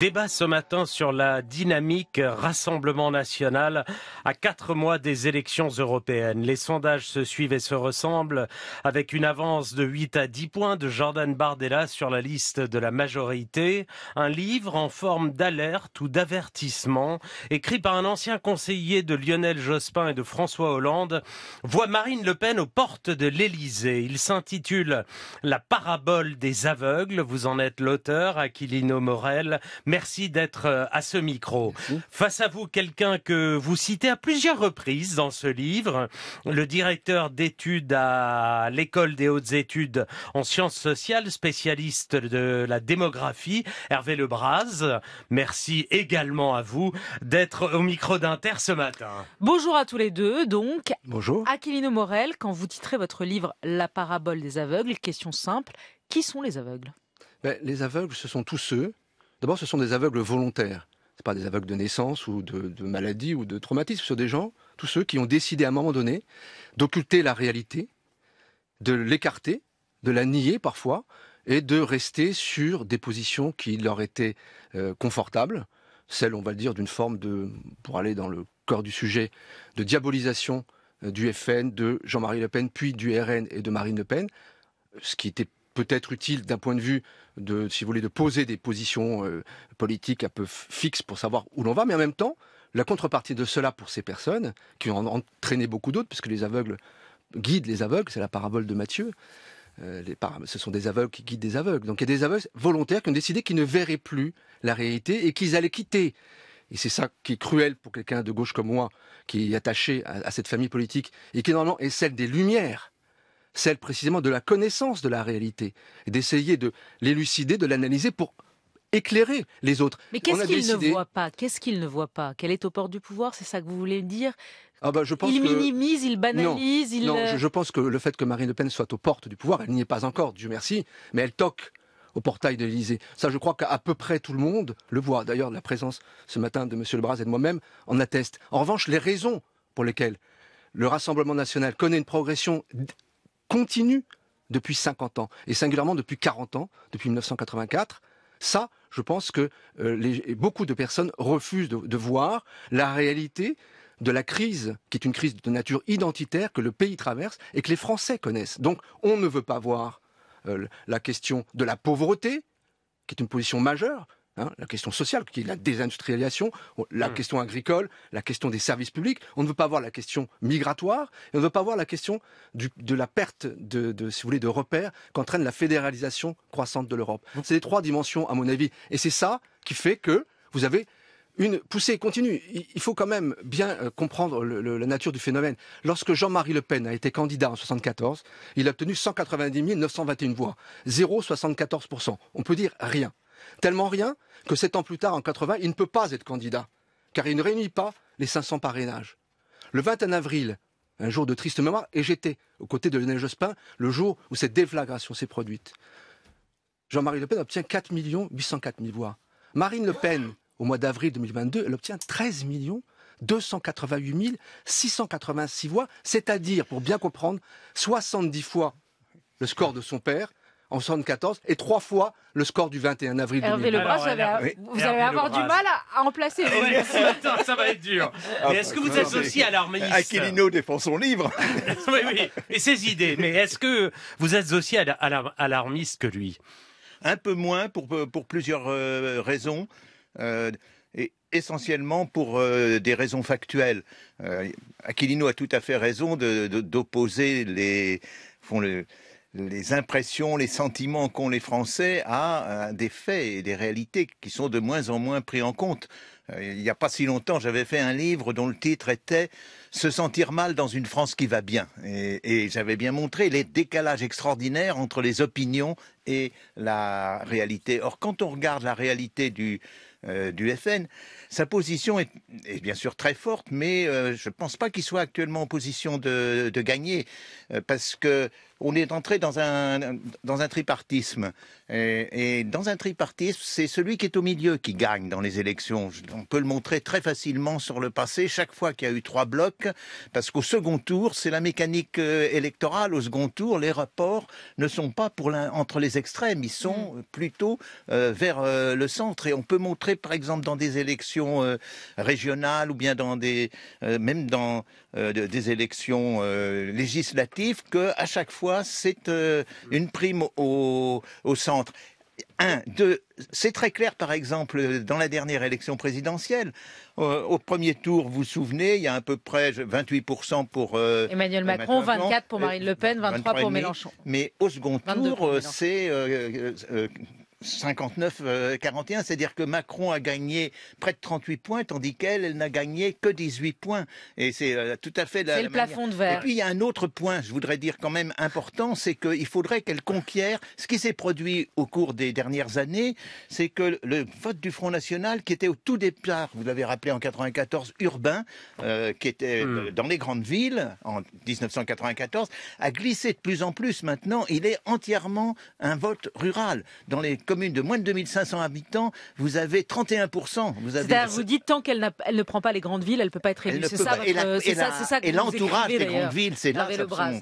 Débat ce matin sur la dynamique Rassemblement national à quatre mois des élections européennes. Les sondages se suivent et se ressemblent avec une avance de 8 à 10 points de Jordan Bardella sur la liste de la majorité. Un livre en forme d'alerte ou d'avertissement écrit par un ancien conseiller de Lionel Jospin et de François Hollande voit Marine Le Pen aux portes de l'Elysée. Il s'intitule La parabole des aveugles. Vous en êtes l'auteur, Aquilino Morel. Merci d'être euh, à ce micro. Face à vous, quelqu'un que vous citez à plusieurs reprises dans ce livre, le directeur d'études à l'école des hautes études en sciences sociales, spécialiste de la démographie, Hervé Lebras. Merci également à vous d'être au micro d'Inter ce matin. Bonjour à tous les deux. Donc, bonjour. Aquilino Morel, quand vous titrez votre livre La parabole des aveugles, question simple, qui sont les aveugles ben, Les aveugles, ce sont tous ceux D'abord, ce sont des aveugles volontaires. Ce pas des aveugles de naissance ou de, maladie ou de traumatisme. Ce sont des gens, tous ceux qui ont décidé à un moment donné d'occulter la réalité, de l'écarter, de la nier parfois, et de rester sur des positions qui leur étaient euh, confortables, celle, on va le dire, d'une forme de, pour aller dans le corps du sujet, de diabolisation euh, du FN, de Jean-Marie Le Pen, puis du RN et de Marine Le Pen, ce qui était peut-être utile d'un point de vue de, si vous voulez, de poser des positions euh, politiques un peu fixes pour savoir où l'on va, mais en même temps, la contrepartie de cela pour ces personnes, qui ont entraîné beaucoup d'autres, puisque les aveugles guident les aveugles, c'est la parabole de Matthieu, euh, ce sont des aveugles qui guident des aveugles. Donc il y a des aveugles volontaires qui ont décidé qu'ils ne verraient plus la réalité et qu'ils allaient quitter. Et c'est ça qui est cruel pour quelqu'un de gauche comme moi, qui est attaché à, à cette famille politique, et qui normalement est celle des Lumières celle précisément de la connaissance de la réalité, et d'essayer de l'élucider, de l'analyser pour éclairer les autres. Mais qu'est-ce qu'il ne voit pas Qu'est-ce qu'il ne voit pas Qu'elle est au port du pouvoir, c'est ça que vous voulez dire ah bah, je pense il minimise, il banalise. Non, il... non euh, je, pense que le fait que Marine Le Pen soit aux portes du pouvoir, elle n'y est pas encore, Dieu merci, mais elle toque au portail de l'Élysée. Ça, je crois qu'à peu près tout le monde le voit. D'ailleurs, la présence ce matin de M. Bras et de moi-même en atteste. En revanche, les raisons pour lesquelles le Rassemblement national connaît une progression continue depuis 50 ans, et singulièrement depuis 40 ans, depuis 1984. Ça, je pense que euh, beaucoup de personnes refusent de, voir la réalité de la crise, qui est une crise de nature identitaire que le pays traverse et que les Français connaissent. Donc on ne veut pas voir euh, la question de la pauvreté, qui est une position majeure, Hein, la question sociale, qui est la désindustrialisation, la hmm. question agricole, la question des services publics. On ne veut pas voir la question migratoire, et on ne veut pas voir la question de la perte de, si vous voulez, de repères qu'entraîne la fédéralisation croissante de l'Europe. Hmm. C'est les trois dimensions, à mon avis, et c'est ça qui fait que vous avez une poussée continue. Il faut quand même bien euh, comprendre la nature du phénomène. Lorsque Jean-Marie Le Pen a été candidat en 1974, il a obtenu 190 921 voix, 0,74%. On peut dire rien. Tellement rien que sept ans plus tard, en 80, il ne peut pas être candidat, car il ne réunit pas les 500 parrainages. Le 21 avril, un jour de triste mémoire, et j'étais aux côtés de Lionel Jospin le jour où cette déflagration s'est produite. Jean-Marie Le Pen obtient 4 804 000 voix. Marine Le Pen, au mois d'avril 2022, elle obtient 13 288 686 voix, c'est-à-dire, pour bien comprendre, 70 fois le score de son père en 74 et trois fois le score du 21 avril. Hervé vous, allez avoir du mal à, remplacer ah, en ça va être dur. Ah, Mais est-ce que vous ah, êtes aussi alarmiste Aquilino défend son livre. oui, oui, et ses idées. Mais est-ce que vous êtes aussi alarmiste que lui Un peu moins pour, pour plusieurs euh, raisons. Euh, et essentiellement pour euh, des raisons factuelles. Aquilino a tout à fait raison d'opposer de, d'opposer les, font le, les impressions, les sentiments qu'ont les Français à des faits et des réalités qui sont de moins en moins pris en compte. Euh, il n'y a pas si longtemps, j'avais fait un livre dont le titre était Se sentir mal dans une France qui va bien. Et, j'avais bien montré les décalages extraordinaires entre les opinions et la réalité. Or, quand on regarde la réalité du, euh, du FN, sa position est, bien sûr très forte, mais euh, je ne pense pas qu'il soit actuellement en position de, gagner. parce que on est entré dans un, dans un tripartisme. Et, dans un tripartisme, c'est celui qui est au milieu qui gagne dans les élections. On peut le montrer très facilement sur le passé, chaque fois qu'il y a eu trois blocs, parce qu'au second tour, c'est la mécanique euh, électorale. Au second tour, les rapports ne sont pas pour entre les extrêmes, ils sont mm. plutôt euh, vers euh, le centre. Et on peut montrer, par exemple, dans des élections régionales ou bien dans des, même dans des élections législatives, que à chaque fois, c'est euh, une prime au, centre. Un, deux, c'est très clair, par exemple, dans la dernière élection présidentielle. Euh, au premier tour, vous vous souvenez, il y a à peu près 28% pour euh, Emmanuel Macron, 24% pour Marine Le Pen, 23%, pour Mélenchon. Mais au second tour, c'est 59-41, euh, c'est-à-dire que Macron a gagné près de 38 points, tandis qu'elle, elle n'a gagné que 18 points. Et c'est euh, tout à fait la. C'est le plafond de verre. Et puis il y a un autre point, je voudrais dire quand même important, c'est qu'il faudrait qu'elle conquière ce qui s'est produit au cours des dernières années, c'est que le vote du Front National, qui était au tout départ, vous l'avez rappelé en 94, urbain, euh, qui était hmm. dans les grandes villes en 1994, a glissé de plus en plus. Maintenant, il est entièrement un vote rural dans les commune de moins de 2500 habitants, vous avez 31%. Vous, avez... vous dites tant qu'elle ne prend pas les grandes villes, elle ne peut pas être élue. C'est ça, Et l'entourage des grandes villes, c'est là.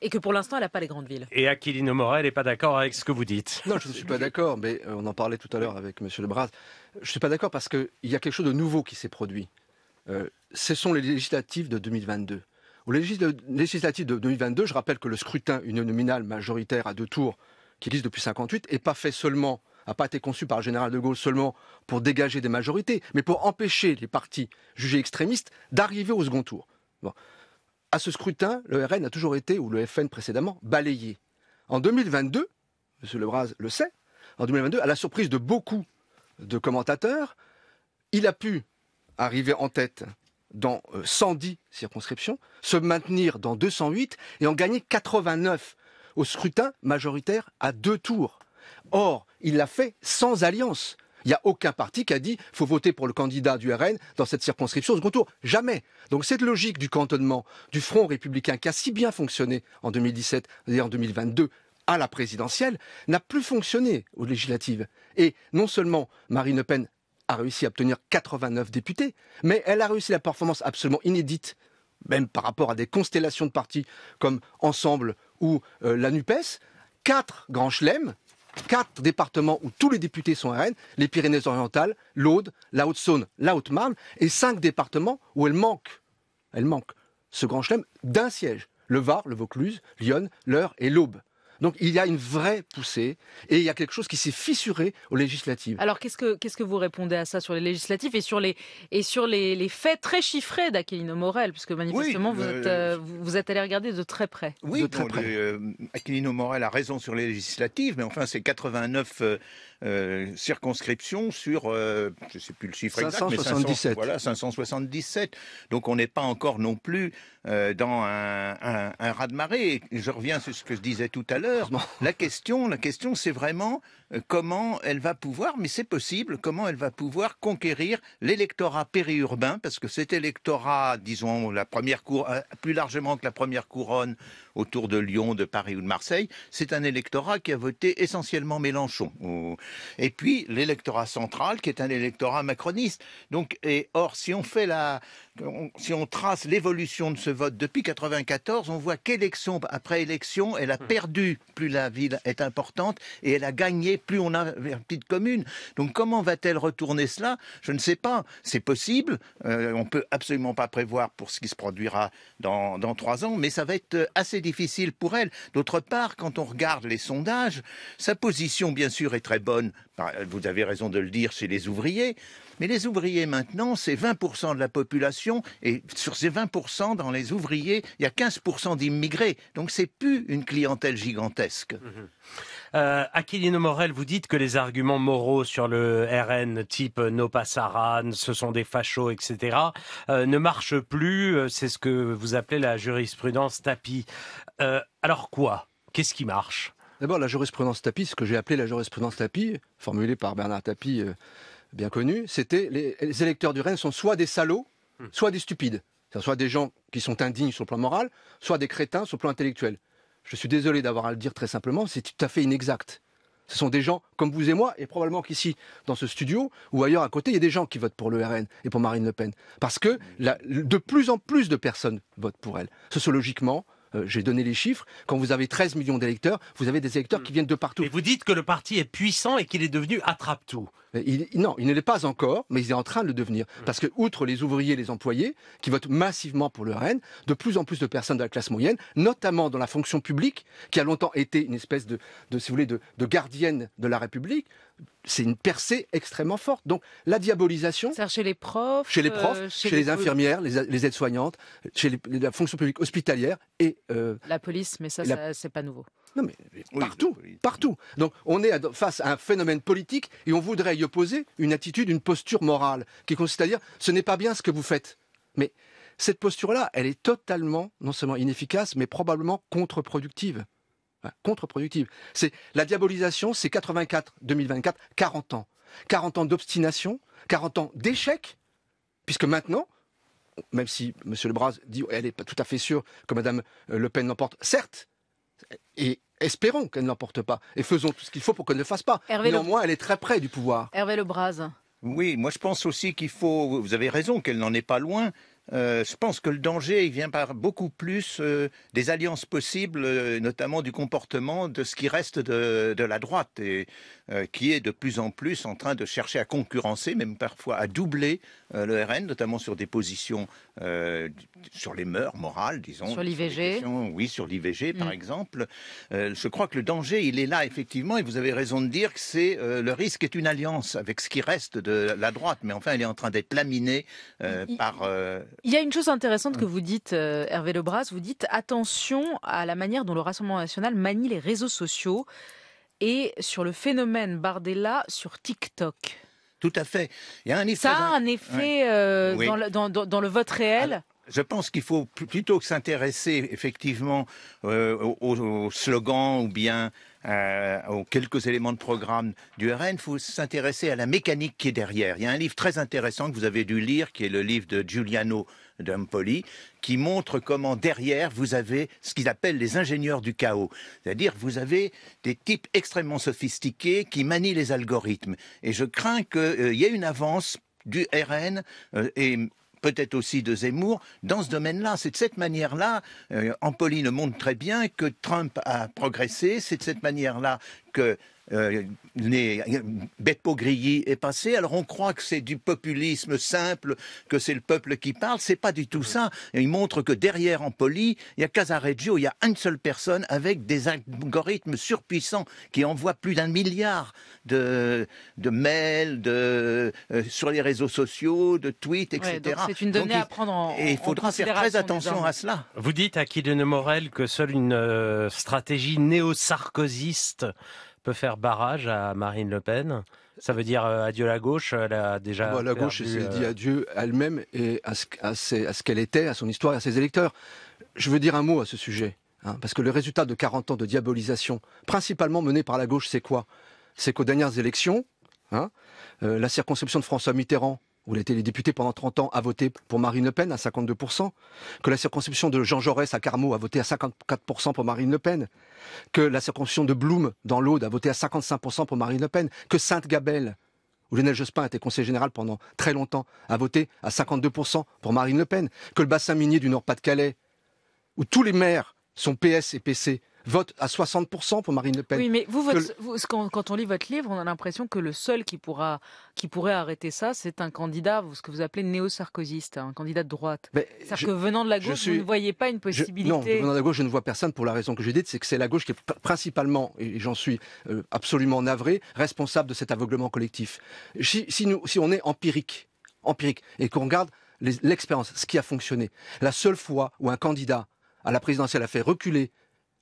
Et que pour l'instant, elle n'a pas les grandes villes. Et Aquilino Morel n'est pas d'accord avec ce que vous dites. Non, je ne suis pas d'accord, mais euh, on en parlait tout à l'heure avec M. Lebras. Je ne suis pas d'accord parce qu'il y a quelque chose de nouveau qui s'est produit. Euh, ce sont les législatives de 2022. Aux législatives de 2022, je rappelle que le scrutin uninominal majoritaire à deux tours qui existe depuis 58 n'est pas fait seulement n'a pas été conçu par le général de Gaulle seulement pour dégager des majorités, mais pour empêcher les partis jugés extrémistes d'arriver au second tour. Bon. À ce scrutin, le RN a toujours été, ou le FN précédemment, balayé. En 2022, M. Lebras le sait, en 2022, à la surprise de beaucoup de commentateurs, il a pu arriver en tête dans 110 euh, circonscriptions, se maintenir dans 208 et en gagner 89 au scrutin majoritaire à deux tours. Or, il l'a fait sans alliance. Il n'y a aucun parti qui a dit faut voter pour le candidat du RN dans cette circonscription au second tour. Jamais. Donc cette logique du cantonnement, du front républicain qui a si bien fonctionné en 2017 et en 2022 à la présidentielle, n'a plus fonctionné aux législatives. Et non seulement Marine Le Pen a réussi à obtenir 89 députés, mais elle a réussi la performance absolument inédite, même par rapport à des constellations de partis comme Ensemble ou euh, la NUPES, quatre grands chelems quatre départements où tous les députés sont Rennes, les Pyrénées-Orientales, l'Aude, la Haute-Saône, la Haute-Marne, et cinq départements où elle manque, elle manque, ce grand chelem, d'un siège. Le Var, le Vaucluse, l'Yonne, l'Eure et l'Aube. Donc il y a une vraie poussée et il y a quelque chose qui s'est fissuré aux législatives. Alors qu'est-ce que qu'est-ce que vous répondez à ça sur les législatives et sur les et sur les, faits très chiffrés d'Aquilino Morel, puisque manifestement vous euh, êtes euh, vous êtes allé regarder de très près. Oui, de euh, Aquilino Morel a raison sur les législatives, mais enfin c'est 89 euh, circonscription sur, euh, je ne sais plus le chiffre exact, mais voilà, 577. Donc on n'est pas encore non plus euh, dans un, un, raz-de-marée. Je reviens sur ce que je disais tout à l'heure. La question, la question, c'est vraiment comment elle va pouvoir, mais c'est possible, comment elle va pouvoir conquérir l'électorat périurbain, parce que cet électorat, disons, la première cour, plus largement que la première couronne, autour de Lyon, de Paris ou de Marseille, c'est un électorat qui a voté essentiellement Mélenchon. Et puis l'électorat central, qui est un électorat macroniste. Donc, et or, si on fait la, si on trace l'évolution de ce vote depuis 1994, on voit qu'élection après élection, elle a hmm. perdu plus la ville est importante et elle a gagné plus on a une petite commune. Donc comment va-t-elle retourner cela Je ne sais pas. C'est possible. Euh, on ne peut absolument pas prévoir pour ce qui se produira dans trois ans, mais ça va être assez difficile pour elle. D'autre part, quand on regarde les sondages, sa position bien sûr est très bonne vous avez raison de le dire, chez les ouvriers. Mais les ouvriers maintenant, c'est 20% de la population, et sur ces 20%, dans les ouvriers, il y a 15% d'immigrés. Donc c'est plus une clientèle gigantesque. Mhm. Euh, Aquilino Morel, vous dites que les arguments moraux sur le RN, type no passaran, ce sont des fachos, etc., euh, ne marchent plus. Euh, c'est ce que vous appelez la jurisprudence tapis. alors quoi Qu'est-ce qui marche D'abord, la jurisprudence tapis, ce que j'ai appelé la jurisprudence tapie, formulée par Bernard Tapie, euh, bien connu, c'était les, électeurs du Rennes sont soit des salauds, hmm. soit des stupides. Soit des gens qui sont indignes sur le plan moral, soit des crétins sur le plan intellectuel. Je suis désolé d'avoir à le dire très simplement, c'est tout à fait inexact. Ce sont des gens comme vous et moi, et probablement qu'ici, dans ce studio ou ailleurs à côté, il y a des gens qui votent pour le RN et pour Marine Le Pen. Parce que de plus en plus de personnes votent pour elle. Sociologiquement, euh, j'ai donné les chiffres, quand vous avez 13 millions d'électeurs, vous avez des électeurs hmm. qui viennent de partout. Et vous dites que le parti est puissant et qu'il est devenu attrape-tout. Euh, non, il ne l'est pas encore, mais il est en train de le devenir. Mm. Parce que, outre les ouvriers et les employés, qui votent massivement pour le RN, de plus en plus de personnes de la classe moyenne, notamment dans la fonction publique, qui a longtemps été une espèce de, si vous voulez, de, gardienne de la République, c'est une percée extrêmement forte. Donc la diabolisation. Chez les profs. Chez les euh, profs, chez, les, infirmières, les, aides-soignantes, chez la fonction publique hospitalière et. Euh, la police, mais ça, ça c'est pas nouveau. Non, mais, partout, partout. Donc, on est face à un phénomène politique et on voudrait y opposer une attitude, une posture morale qui consiste à dire ce n'est pas bien ce que vous faites. Mais cette posture-là, elle est totalement, non seulement inefficace, mais probablement contre-productive. Hein, contre-productive. C'est la diabolisation, c'est 84, 2024, 40 ans. 40 ans d'obstination, 40 ans d'échec, puisque maintenant, même si M. Lebras dit elle n'est pas tout à fait sûre que Mme euh, Le Pen l'emporte, certes, et Espérons qu'elle n'emporte pas et faisons tout ce qu'il faut pour qu'elle ne le fasse pas. Hervé Néanmoins, elle est très près du pouvoir. Hervé Le Bras. Oui, moi je pense aussi qu'il faut, vous avez raison, qu'elle n'en est pas loin, euh, je pense que le danger il vient par beaucoup plus euh, des alliances possibles, euh, notamment du comportement de ce qui reste de, la droite et qui est de plus en plus en train de chercher à concurrencer, même parfois à doubler le RN, notamment sur des positions sur les mœurs morales, disons. Sur l'IVG. Oui, sur l'IVG par mm. exemple. je crois que le danger il est là effectivement et vous avez raison de dire que c'est le risque est une alliance avec ce qui reste de la droite, mais enfin il est en train d'être laminé par il y a une chose intéressante que mm. vous dites, euh, Hervé Lebras, vous dites attention à la manière dont le Rassemblement national manie les réseaux sociaux et sur le phénomène Bardella sur TikTok. Tout à fait. Il y a un effet. Ça a un effet euh, dans, le vote réel je pense qu'il faut plutôt que s'intéresser effectivement euh, au aux, slogans ou bien euh, aux quelques éléments de programme du RN, il faut s'intéresser à la mécanique qui est derrière. Il y a un livre très intéressant que vous avez dû lire, qui est le livre de Giuliano D'Ampoli, qui montre comment derrière vous avez ce qu'ils appellent les ingénieurs du chaos. C'est-à-dire vous avez des types extrêmement sophistiqués qui manient les algorithmes. Et je crains qu'il euh, y ait une avance du RN et peut-être aussi de Zemmour, dans ce domaine-là. C'est de cette manière-là, euh, en le montre très bien, que Trump a progressé, c'est de cette manière-là que euh, bête Beppo Grilly est passé. Alors on croit que c'est du populisme simple, que c'est le peuple qui parle. C'est pas du tout ça. Et il montre que derrière Empoli, il y a Casareggio, il y a une seule personne avec des algorithmes surpuissants qui envoient plus d'un milliard de, mails, de, euh, sur les réseaux sociaux, de tweets, etc. c'est une donnée à prendre en Et il faudra faire très attention à cela. Vous dites à qui de Morel que seule une euh, stratégie néo sarkoziste faire barrage à Marine Le Pen Ça veut dire euh, adieu à la gauche Elle a déjà. Ah bah, la gauche s'est euh, dit adieu elle-même et à ce, à ce qu'elle était, à son histoire à ses électeurs. Je veux dire un mot à ce sujet. Hein, parce que le résultat de 40 ans de diabolisation, principalement menée par la gauche, c'est quoi C'est qu'aux dernières élections, hein, euh, la circonscription de François Mitterrand, où il a été les députés pendant 30 ans, a voté pour Marine Le Pen à 52%, que la circonscription de Jean Jaurès à Carmaux a voté à 54% pour Marine Le Pen, que la circonscription de Blum dans l'Aude a voté à 55% pour Marine Le Pen, que Sainte-Gabelle, où Lionel Jospin était conseiller général pendant très longtemps, a voté à 52% pour Marine Le Pen, que le bassin minier du Nord-Pas-de-Calais, où tous les maires sont PS et PC, vote à 60% pour Marine Le Pen. Oui, mais vous, quand, on lit votre livre, on a l'impression que le seul qui, pourra, qui pourrait arrêter ça, c'est un candidat, ce que vous appelez néo sarkoziste un candidat de droite. C'est-à-dire que venant de la gauche, vous ne voyez pas une possibilité. non, venant de la gauche, je ne vois personne pour la raison que j'ai dite, c'est que c'est la gauche qui est principalement, et j'en suis euh, absolument navré, responsable de cet aveuglement collectif. Si, on est empirique, empirique et qu'on regarde l'expérience, ce qui a fonctionné, la seule fois où un candidat à la présidentielle a fait reculer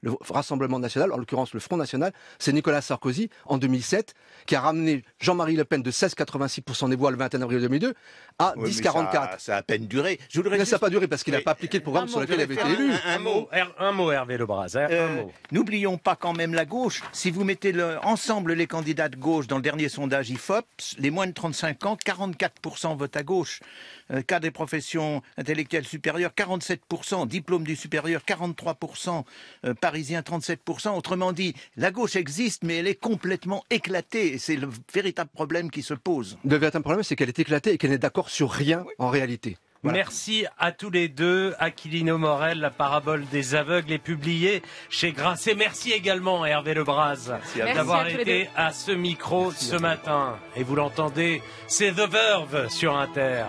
le Rassemblement national, en l'occurrence le Front national, c'est Nicolas Sarkozy en 2007 qui a ramené Jean-Marie Le Pen de 16,86% des voix le 21 avril 2002 à 10,44. Ça, a, à peine duré. Je ça n'a pas duré parce qu'il n'a pas appliqué le programme sur lequel il avait été élu. Un, mot, un mot, Hervé Lebras. Hein, euh, n'oublions pas quand même la gauche. Si vous mettez ensemble les candidats de gauche dans le dernier sondage IFOP, les moins de 35 ans, 44% votent à gauche. Euh, cas des professions intellectuelles supérieures, 47%. Diplôme du supérieur, 43%. Parisien 37%. Autrement dit, la gauche existe, mais elle est complètement éclatée. C'est le véritable problème qui se pose. Le véritable problème, c'est qu'elle est éclatée et qu'elle n'est d'accord sur rien en réalité. Merci à tous les deux. Aquilino Morel, La parabole des aveugles est publiée chez Grasset. Merci également Hervé Lebras d'avoir été à ce micro ce matin. Et vous l'entendez, c'est The Verve sur Inter.